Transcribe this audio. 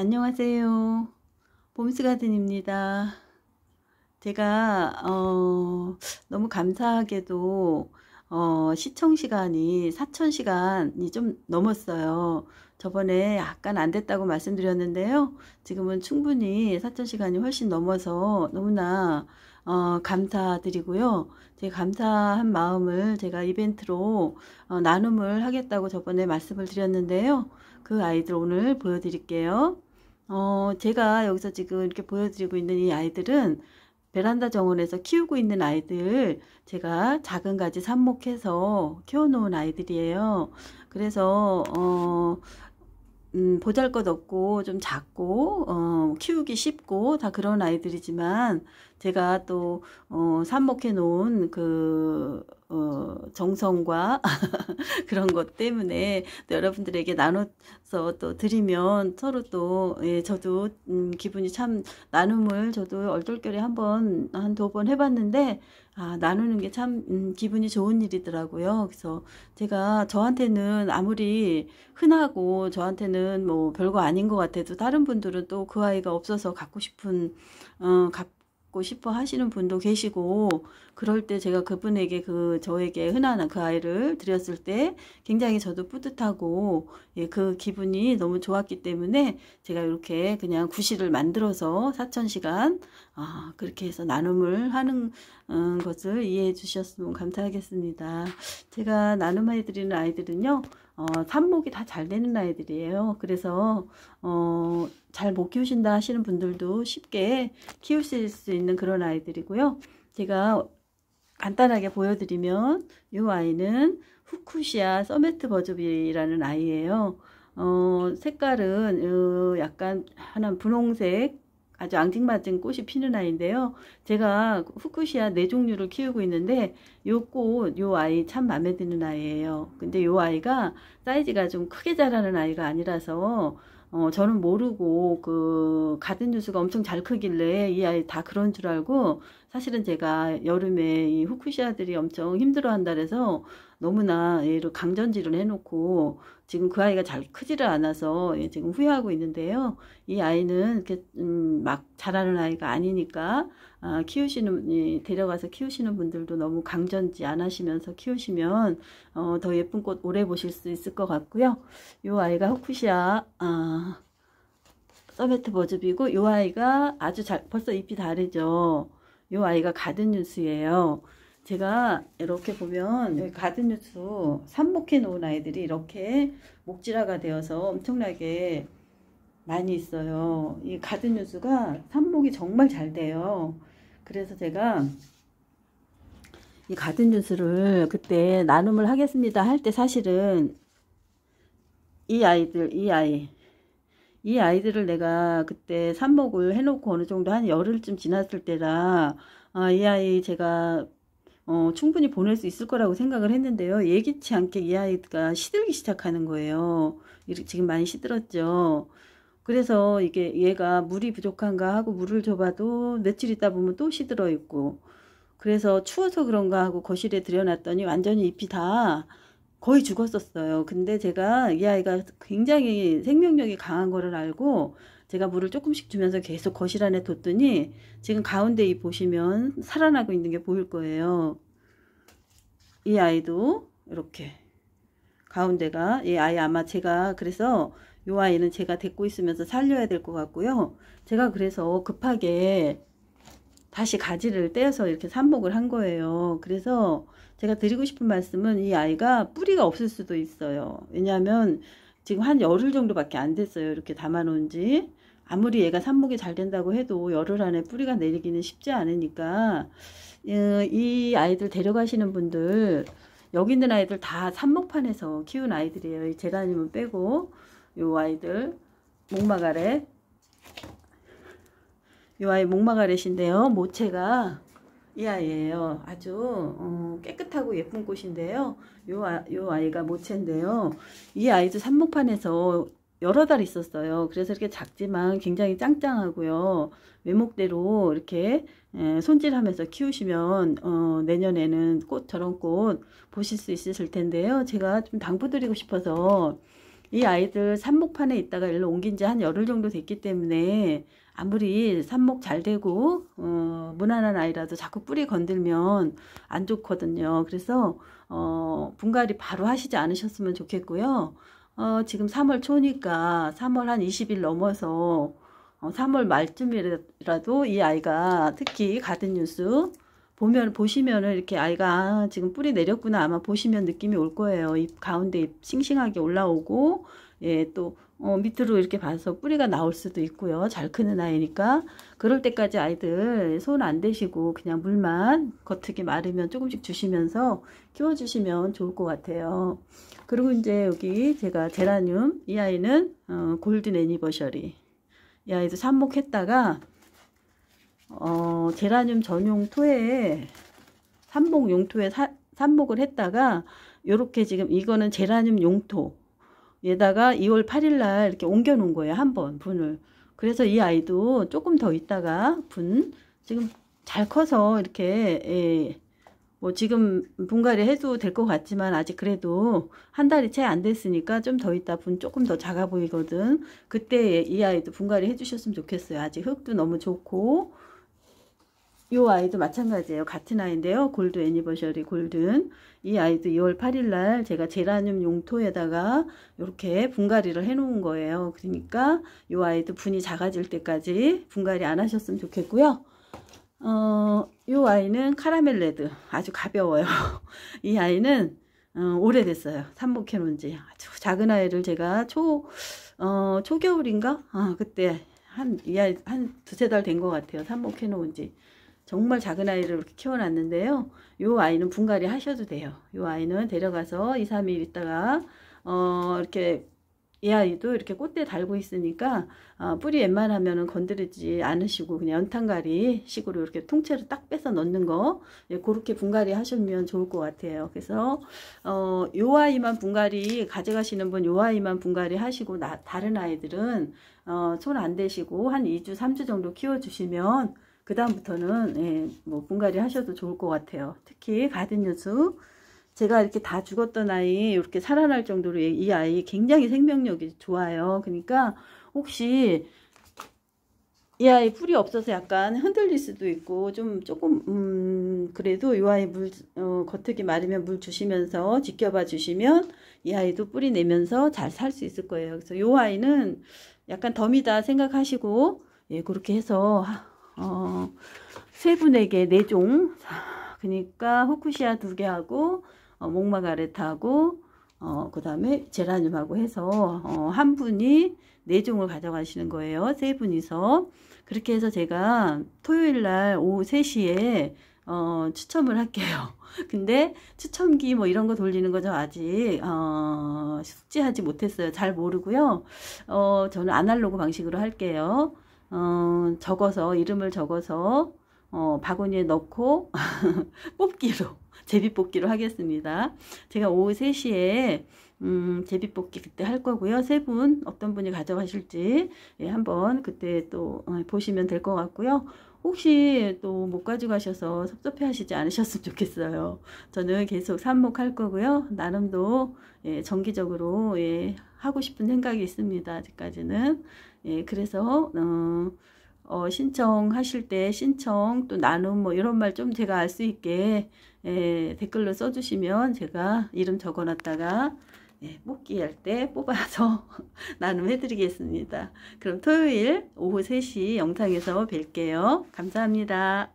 안녕하세요. 봄스가든입니다. 제가 어, 너무 감사하게도 어, 시청 시간이 4천 시간이 좀 넘었어요. 저번에 약간 안 됐다고 말씀드렸는데요. 지금은 충분히 4천 시간이 훨씬 넘어서 너무나 어, 감사드리고요. 제 감사한 마음을 제가 이벤트로 어, 나눔을 하겠다고 저번에 말씀을 드렸는데요. 그 아이들 오늘 보여드릴게요. 어, 제가 여기서 지금 이렇게 보여드리고 있는 이 아이들은 베란다 정원에서 키우고 있는 아이들 제가 작은 가지 삽목해서 키워놓은 아이들이에요. 그래서 어, 음, 보잘것없고 좀 작고 어, 키우기 쉽고 다 그런 아이들이지만 제가 또 어, 삽목해 놓은 그 어, 정성과 그런 것 때문에 또 여러분들에게 나눠서 또 드리면 서로 또 예, 저도 음, 기분이 참 나눔을 저도 얼떨결에 한번 한 두 번 해봤는데 아, 나누는 게참 음, 기분이 좋은 일이더라고요. 그래서 제가 저한테는 아무리 흔하고 저한테는 뭐 별거 아닌 것 같아도 다른 분들은 또 그 아이가 없어서 갖고 싶은 어, 갖고 싶어 하시는 분도 계시고 그럴 때 제가 그분에게 그 저에게 흔한 그 아이를 드렸을 때 굉장히 저도 뿌듯하고 예, 그 기분이 너무 좋았기 때문에 제가 이렇게 그냥 구실을 만들어서 4천시간 아, 그렇게 해서 나눔을 하는 음, 것을 이해해 주셨으면 감사하겠습니다. 제가 나눔해 드리는 아이들은요. 어, 삽목이 다 잘 되는 아이들이에요. 그래서 어, 잘 못 키우신다 하시는 분들도 쉽게 키우실 수 있는 그런 아이들이고요. 제가 간단하게 보여드리면 이 아이는 후쿠시아 서메트 버즈비라는 아이예요. 어, 색깔은 어, 약간 하나 분홍색 아주 앙증맞은 꽃이 피는 아이인데요. 제가 후쿠시아 네 종류를 키우고 있는데 요 꽃, 요 아이 참 마음에 드는 아이예요. 근데 요 아이가 사이즈가 좀 크게 자라는 아이가 아니라서 어, 저는 모르고 그 가든 뉴스가 엄청 잘 크길래 이 아이 다 그런 줄 알고 사실은 제가 여름에 이 후쿠시아들이 엄청 힘들어한다 그래서 너무나 얘를 강전지를 해놓고 지금 그 아이가 잘 크지를 않아서 예, 지금 후회하고 있는데요. 이 아이는 이렇게 음, 막 자라는 아이가 아니니까 아, 키우시는 데려가서 키우시는 분들도 너무 강전지 안 하시면서 키우시면 어, 더 예쁜 꽃 오래 보실 수 있을 것 같고요. 이 아이가 호쿠시아 아, 서베트 버즈비고 이 아이가 아주 잘 벌써 잎이 다르죠. 이 아이가 가든 뉴스예요. 제가 이렇게 보면 가든뉴스 삽목해 놓은 아이들이 이렇게 목질화가 되어서 엄청나게 많이 있어요. 이 가든뉴스가 삽목이 정말 잘 돼요. 그래서 제가 이 가든뉴스를 그때 나눔을 하겠습니다 할 때 사실은 이 아이들 이 아이 이 아이들을 내가 그때 삽목을 해놓고 어느 정도 한 열흘쯤 지났을 때라 아, 이 아이 제가 어, 충분히 보낼 수 있을 거라고 생각을 했는데요. 예기치 않게 이 아이가 시들기 시작하는 거예요. 이렇게 지금 많이 시들었죠. 그래서 이게 얘가 물이 부족한가 하고 물을 줘봐도 며칠 있다 보면 또 시들어 있고 그래서 추워서 그런가 하고 거실에 들여놨더니 완전히 잎이 다 거의 죽었었어요. 근데 제가 이 아이가 굉장히 생명력이 강한 거를 알고 제가 물을 조금씩 주면서 계속 거실 안에 뒀더니 지금 가운데 이 보시면 살아나고 있는 게 보일 거예요. 이 아이도 이렇게 가운데가 이 아이 아마 제가 그래서 이 아이는 제가 데리고 있으면서 살려야 될 것 같고요. 제가 그래서 급하게 다시 가지를 떼어서 이렇게 삽목을 한 거예요. 그래서 제가 드리고 싶은 말씀은 이 아이가 뿌리가 없을 수도 있어요. 왜냐하면 지금 한 열흘 정도밖에 안 됐어요. 이렇게 담아놓은 지. 아무리 얘가 삽목이 잘 된다고 해도 열흘 안에 뿌리가 내리기는 쉽지 않으니까 예, 이 아이들 데려가시는 분들 여기 있는 아이들 다 삽목판에서 키운 아이들이에요. 이 제다님은 빼고 이 아이들 목마가렛 이 아이 목마가렛인데요. 모체가 이아이예요 아주 어, 깨끗하고 예쁜 꽃인데요. 요, 아, 요 아이가 모체인데요. 이 아이도 삽목판에서 여러 달 있었어요. 그래서 이렇게 작지만 굉장히 짱짱하고요. 외목대로 이렇게 예, 손질하면서 키우시면 어, 내년에는 꽃 저런 꽃 보실 수 있으실 텐데요. 제가 좀 당부드리고 싶어서 이 아이들 삽목판에 있다가 일로 옮긴 지 한 열흘 정도 됐기 때문에 아무리 삽목 잘 되고 어, 무난한 아이라도 자꾸 뿌리 건들면 안 좋거든요. 그래서 어, 분갈이 바로 하시지 않으셨으면 좋겠고요. 어, 지금 3월 초니까 3월 한 20일 넘어서 3월 어, 말쯤이라도 이 아이가 특히 가든뉴스 보면 보시면은 이렇게 아이가 아, 지금 뿌리 내렸구나 아마 보시면 느낌이 올 거예요. 잎 가운데 잎 싱싱하게 올라오고 예, 또 어, 밑으로 이렇게 봐서 뿌리가 나올 수도 있고요. 잘 크는 아이니까 그럴 때까지 아이들 손 안 대시고 그냥 물만 겉흙이 마르면 조금씩 주시면서 키워주시면 좋을 것 같아요. 그리고 이제 여기 제가 제라늄 이 아이는 어, 골든 애니버셔리 이 아이도 삽목했다가 어, 제라늄 전용 토에 삼복 용토에 사, 삼복을 했다가 요렇게 지금 이거는 제라늄 용토에다가 2월 8일날 이렇게 옮겨 놓은 거예요 한번 분을 그래서 이 아이도 조금 더 있다가 분 지금 잘 커서 이렇게 예, 뭐 지금 분갈이 해도 될 것 같지만 아직 그래도 한 달이 채 안 됐으니까 좀 더 있다 분 조금 더 작아 보이거든 그때 이 아이도 분갈이 해주셨으면 좋겠어요 아직 흙도 너무 좋고 요 아이도 마찬가지예요. 같은 아이인데요. 골드 애니버셜이 골든. 이 아이도 2월 8일 날 제가 제라늄 용토에다가 이렇게 분갈이를 해놓은 거예요. 그러니까 요 아이도 분이 작아질 때까지 분갈이 안 하셨으면 좋겠고요. 어, 요 아이는 카라멜 레드. 아주 가벼워요. 이 아이는 어, 오래됐어요. 삼복해 놓은 지. 아주 작은 아이를 제가 초, 어, 초겨울인가? 아, 그때 한, 이 아이 한 두세 달 된 것 같아요. 삼복해 놓은 지. 정말 작은 아이를 이렇게 키워놨는데요. 요 아이는 분갈이 하셔도 돼요. 요 아이는 데려가서 2, 3일 있다가 어 이렇게 이 아이도 이렇게 꽃대 달고 있으니까 어, 뿌리 웬만하면 은 건드리지 않으시고 그냥 연탄가리 식으로 이렇게 통째로 딱 빼서 넣는 거 예, 그렇게 분갈이 하시면 좋을 것 같아요 그래서 어, 요 아이만 분갈이 가져가시는 분 요 아이만 분갈이 하시고 나, 다른 아이들은 어, 손 안 대시고 한 2주 3주 정도 키워주시면 그 다음부터는 예, 뭐 분갈이 하셔도 좋을 것 같아요. 특히 가든 연수 제가 이렇게 다 죽었던 아이 이렇게 살아날 정도로 이 아이 굉장히 생명력이 좋아요. 그러니까 혹시 이 아이 뿌리 없어서 약간 흔들릴 수도 있고 좀 조금 음 그래도 이 아이 물 어, 겉흙이 마르면 물 주시면서 지켜봐 주시면 이 아이도 뿌리 내면서 잘 살 수 있을 거예요. 그래서 이 아이는 약간 덤이다 생각하시고 예 그렇게 해서 어, 세 분에게 네 종. 그러니까 호쿠시아 두 개하고 어, 목마가렛하고 어, 그 다음에 제라늄하고 해서 어, 한 분이 네 종을 가져가시는 거예요. 세 분이서 그렇게 해서 제가 토요일 날 오후 3시에 어, 추첨을 할게요. 근데 추첨기 뭐 이런 거 돌리는 거죠 아직 어, 숙지하지 못했어요. 잘 모르고요. 어, 저는 아날로그 방식으로 할게요. 어, 적어서 이름을 적어서 어, 바구니에 넣고 뽑기로 제비뽑기로 하겠습니다. 제가 오후 3시에 음, 제비뽑기 그때 할 거고요. 세 분 어떤 분이 가져가실지 예, 한번 그때 또 어, 보시면 될 것 같고요. 혹시 또 못 가져가셔서 섭섭해 하시지 않으셨으면 좋겠어요. 저는 계속 삽목할 거고요. 나름도 예, 정기적으로 예, 하고 싶은 생각이 있습니다. 아직까지는. 예, 그래서 어, 어, 신청하실 때 신청 또 나눔 뭐 이런 말 좀 제가 알 수 있게 예, 댓글로 써주시면 제가 이름 적어놨다가 예, 뽑기 할 때 뽑아서 나눔해 드리겠습니다. 그럼 토요일 오후 3시 영상에서 뵐게요. 감사합니다.